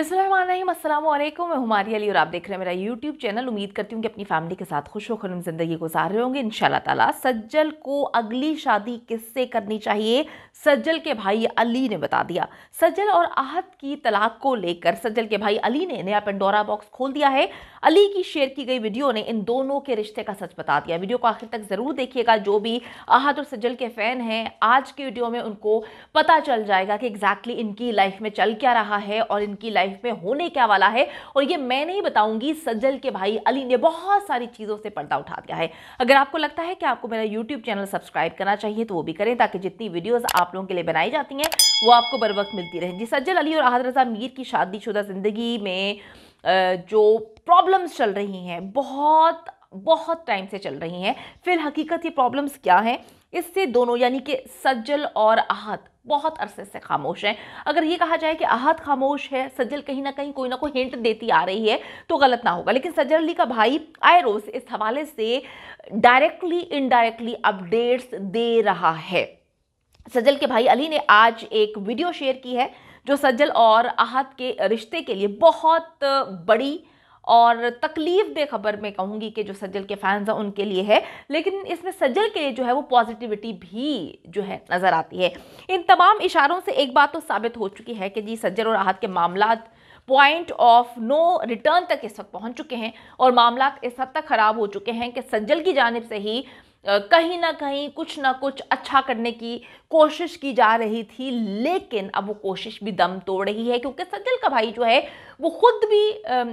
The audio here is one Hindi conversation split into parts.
बिस्मिल्लाम मैं हमारी अली और आप देख रहे हैं मेरा यूट्यूब चैनल उम्मीद करती हूँ कि अपनी फैमिली के साथ खुश वरम ज़िंदगी गुजार रहे होंगे इन ताला सज्जल को अगली शादी किससे करनी चाहिए सज्जल के भाई अली ने बता दिया सज्जल और आहत की तलाक को लेकर सज्जल के भाई अली ने नया पेंडोरा बॉक्स खोल दिया है अली की शेयर की गई वीडियो ने इन दोनों के रिश्ते का सच बता दिया वीडियो को आखिर तक ज़रूर देखिएगा जो भी आहत और सज्जल के फ़ैन हैं आज की वीडियो में उनको पता चल जाएगा कि एग्जैक्टली इनकी लाइफ में चल क्या रहा है और इनकी लाइफ लाइफ में होने क्या वाला है और ये मैं नहीं बताऊंगी सज्जल के भाई अली ने बहुत सारी चीज़ों से पर्दा उठा दिया है अगर आपको लगता है कि आपको मेरा यूट्यूब चैनल सब्सक्राइब करना चाहिए तो वो भी करें ताकि जितनी वीडियोज़ आप लोगों के लिए बनाई जाती हैं वो आपको बर वक्त मिलती रहे जी सज्जल अली और अहद रजा मीर की शादी ज़िंदगी में जो प्रॉब्लम्स चल रही हैं बहुत बहुत टाइम से चल रही हैं फिर हकीकत ये प्रॉब्लम्स क्या हैं इससे दोनों यानी कि सज्जल और आहत बहुत अरसे से खामोश हैं अगर ये कहा जाए कि आहत खामोश है सज्जल कहीं ना कहीं कोई ना कोई हिंट देती आ रही है तो गलत ना होगा लेकिन सज्जल अली का भाई आयरोस इस हवाले से डायरेक्टली इनडायरेक्टली अपडेट्स दे रहा है सज्जल के भाई अली ने आज एक वीडियो शेयर की है जो सज्जल और आहत के रिश्ते के लिए बहुत बड़ी और तकलीफ दे खबर मैं कहूँगी कि जो सज्जल के फैंस हैं उनके लिए है लेकिन इसमें सज्जल के लिए जो है वो पॉजिटिविटी भी जो है नज़र आती है इन तमाम इशारों से एक बात तो साबित हो चुकी है कि जी सज्जल और आहत के मामला पॉइंट ऑफ नो रिटर्न तक इस वक्त पहुंच चुके हैं और मामला इस हद तक ख़राब हो चुके हैं कि सज्जल की जानब से ही कहीं ना कहीं कुछ ना कुछ अच्छा करने की कोशिश की जा रही थी लेकिन अब वो कोशिश भी दम तोड़ रही है क्योंकि सज्जल का भाई जो है वो खुद भी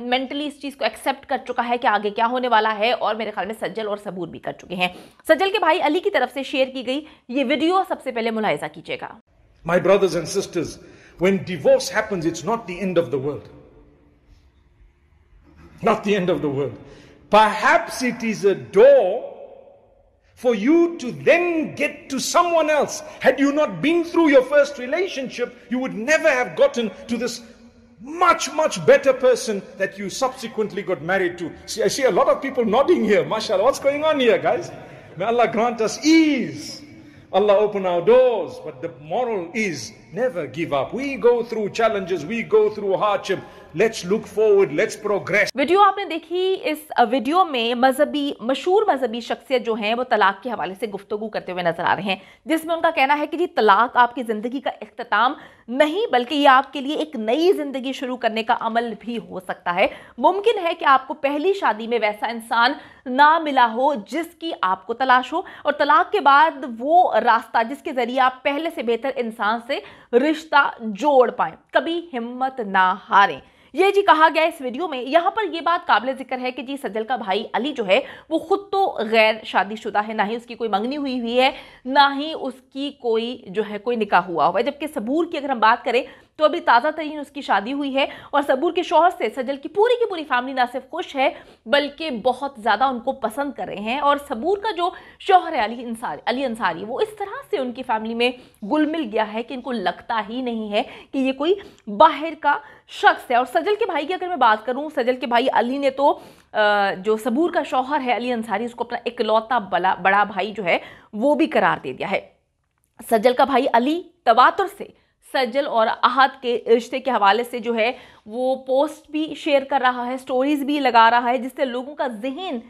मेंटली इस चीज़ को एक्सेप्ट कर चुका है कि आगे क्या होने वाला है और मेरे ख्याल में सज्जल और सबूर भी कर चुके हैं सज्जल के भाई अली की तरफ से शेयर की गई ये वीडियो सबसे पहले मुलायजा कीजिएगा my brothers and sisters when divorce है Perhaps it is a door for you to then get to someone else. Had you not been through your first relationship, you would never have gotten to this much, much better person that you subsequently got married to. See, I see a lot of people nodding here. MashaAllah, what's going on here, guys? May Allah grant us ease. Allah open our doors. But the moral is never give up. We go through challenges, we go through hardship. Let's look forward let's progress video आपने देखी इस वीडियो में मजहबी मशहूर मजहबी शख्सियत जो है वो तलाक के हवाले से गुफ्तु करते हुए नजर आ रहे हैं जिसमें उनका कहना है कि जी तलाक आपकी ज़िंदगी का अख्ताम नहीं बल्कि ये आपके लिए एक नई ज़िंदगी शुरू करने का अमल भी हो सकता है मुमकिन है कि आपको पहली शादी में वैसा इंसान ना मिला हो जिसकी आपको तलाश हो और तलाक के बाद वो रास्ता जिसके ज़रिए आप पहले से बेहतर इंसान से रिश्ता जोड़ पाए कभी हिम्मत ना हारें ये जी कहा गया इस वीडियो में यहाँ पर ये बात काबिल जिक्र है कि जी सज्जल का भाई अली जो है वो खुद तो गैर शादीशुदा है ना ही उसकी कोई मंगनी हुई हुई है ना ही उसकी कोई जो है कोई निकाह हुआ हुआ है जबकि सबूर की अगर हम बात करें तो अभी ताज़ा तरीन उसकी शादी हुई है और सबूर के शोहर से सजल की पूरी की पूरी फैमिली ना सिर्फ खुश है बल्कि बहुत ज़्यादा उनको पसंद कर रहे हैं और सबूर का जो शोहर है अली इंसारी अली अंसारी वो इस तरह से उनकी फैमिली में गुल मिल गया है कि इनको लगता ही नहीं है कि ये कोई बाहर का शख्स है और सजल के भाई की अगर मैं बात करूँ सजल के भाई अली ने तो जो सबूर का शौहर है अली अंसारी उसको अपना इकलौता बला बड़ा भाई जो है वो भी करार दे दिया है सजल का भाई अली तवातुर से सज्जल और आहत के रिश्ते के हवाले से जो है वो पोस्ट भी शेयर कर रहा है स्टोरीज़ भी लगा रहा है जिससे लोगों का जहन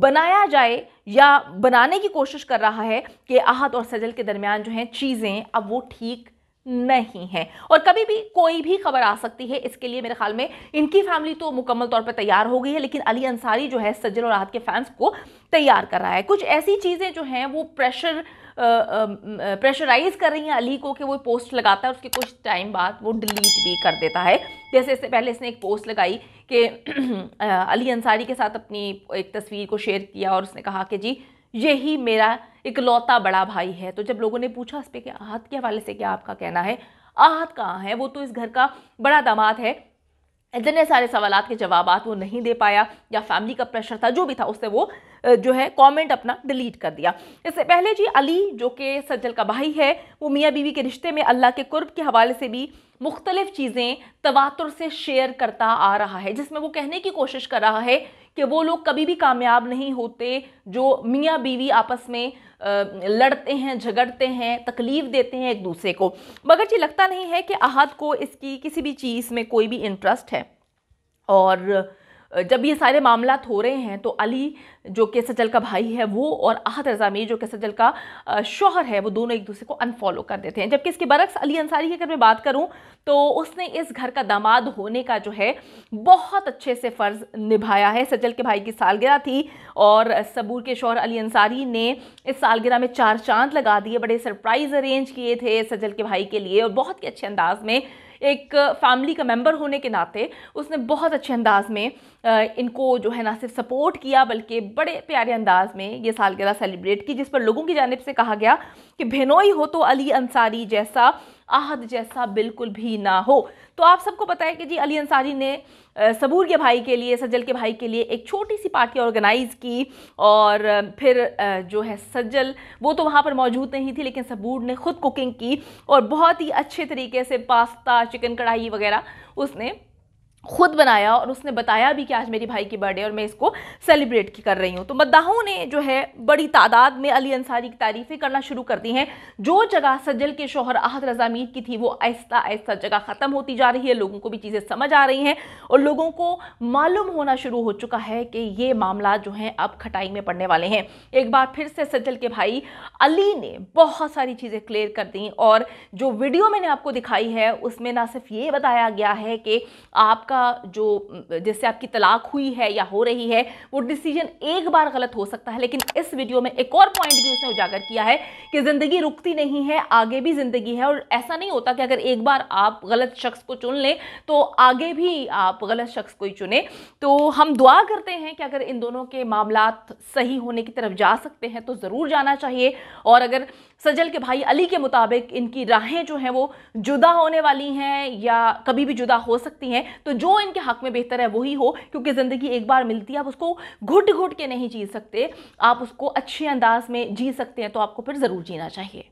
बनाया जाए या बनाने की कोशिश कर रहा है कि आहत और सजल के दरमियान जो है चीज़ें अब वो ठीक नहीं है और कभी भी कोई भी खबर आ सकती है इसके लिए मेरे ख्याल में इनकी फैमिली तो मुकम्मल तौर पर तैयार हो गई है लेकिन अली अंसारी जो है सज्जन और राहत के फैंस को तैयार कर रहा है कुछ ऐसी चीज़ें जो हैं वो प्रेशर प्रेशराइज कर रही हैं अली को कि वो पोस्ट लगाता है उसके कुछ टाइम बाद वो डिलीट भी कर देता है जैसे इससे पहले इसने एक पोस्ट लगाई कि अली अंसारी के साथ अपनी एक तस्वीर को शेयर किया और उसने कहा कि जी यही मेरा इकलौता बड़ा भाई है तो जब लोगों ने पूछा इस पर कि आहत के हवाले से क्या आपका कहना है आहत कहाँ है वो तो इस घर का बड़ा दामाद है इतने सारे सवाल के जवाब वो नहीं दे पाया या फैमिली का प्रेशर था जो भी था उससे वो जो है कमेंट अपना डिलीट कर दिया इससे पहले जी अली जो कि सज्जल का भाई है वो मियाँ बीवी के रिश्ते में अल्लाह के कुर्ब के हवाले से भी मुख्तलिफ़ चीज़ें तवातुर से शेयर करता आ रहा है जिसमें वो कहने की कोशिश कर रहा है कि वो लोग कभी भी कामयाब नहीं होते जो मियाँ बीवी आपस में लड़ते हैं झगड़ते हैं तकलीफ़ देते हैं एक दूसरे को मगर जी लगता नहीं है कि अहद को इसकी किसी भी चीज़ में कोई भी इंटरेस्ट है और जब ये सारे मामला हो रहे हैं तो अली जो के सजल का भाई है वो और आहत रजामी जो के सजल का शोहर है वो दोनों एक दूसरे को अनफॉलो कर देते हैं जबकि इसके बरक्स अली अंसारी की अगर मैं बात करूँ तो उसने इस घर का दामाद होने का जो है बहुत अच्छे से फ़र्ज़ निभाया है सजल के भाई की सालगिरह थी और सबूर के शोहर अली अंसारी ने इस सालगिरह में चार चांद लगा दिए बड़े सरप्राइज़ अरेंज किए थे सजल के भाई के लिए और बहुत ही अच्छे अंदाज में एक फैमिली का मेम्बर होने के नाते उसने बहुत अच्छे अंदाज में इनको जो है ना सिर्फ सपोर्ट किया बल्कि बड़े प्यारे अंदाज में ये सालगिरह सेलिब्रेट की जिस पर लोगों की जानब से कहा गया कि भिनोई हो तो अली अंसारी जैसा आहद जैसा बिल्कुल भी ना हो तो आप सबको पता है कि जी अली अंसारी ने सबूर के भाई के लिए सज्जल के भाई के लिए एक छोटी सी पार्टी ऑर्गेनाइज़ की और फिर जो है सज्जल वो तो वहाँ पर मौजूद नहीं थी लेकिन सबूर ने ख़ुद कुकिंग की और बहुत ही अच्छे तरीके से पास्ता चिकन कढ़ाई वगैरह उसने खुद बनाया और उसने बताया भी कि आज मेरे भाई की बर्थडे और मैं इसको सेलिब्रेट कर रही हूँ तो मद्दाहों ने जो है बड़ी तादाद में अली अंसारी की तारीफ़ें करना शुरू कर दी हैं जो जगह सज्जल के शोहर आहद रजा मीर की थी वो आहिस्ता आहिस्ता जगह ख़त्म होती जा रही है लोगों को भी चीज़ें समझ आ रही हैं और लोगों को मालूम होना शुरू हो चुका है कि ये मामला जो हैं अब खटाई में पड़ने वाले हैं एक बार फिर से सज्जल के भाई अली ने बहुत सारी चीज़ें क्लियर कर दी और जो वीडियो मैंने आपको दिखाई है उसमें ना सिर्फ ये बताया गया है कि आपका आपका जो जिससे आपकी तलाक हुई है या हो रही है वो डिसीजन एक बार गलत हो सकता है लेकिन इस वीडियो में एक और पॉइंट भी उसने उजागर किया है कि ज़िंदगी रुकती नहीं है आगे भी ज़िंदगी है और ऐसा नहीं होता कि अगर एक बार आप गलत शख्स को चुन लें तो आगे भी आप गलत शख्स को ही चुने तो हम दुआ करते हैं कि अगर इन दोनों के मामला सही होने की तरफ जा सकते हैं तो ज़रूर जाना चाहिए और अगर सजल के भाई अली के मुताबिक इनकी राहें जो हैं वो जुदा होने वाली हैं या कभी भी जुदा हो सकती हैं तो जो इनके हक में बेहतर है वही हो क्योंकि ज़िंदगी एक बार मिलती है आप उसको घुट घुट के नहीं जी सकते आप उसको अच्छे अंदाज में जी सकते हैं तो आपको फिर ज़रूर जीना चाहिए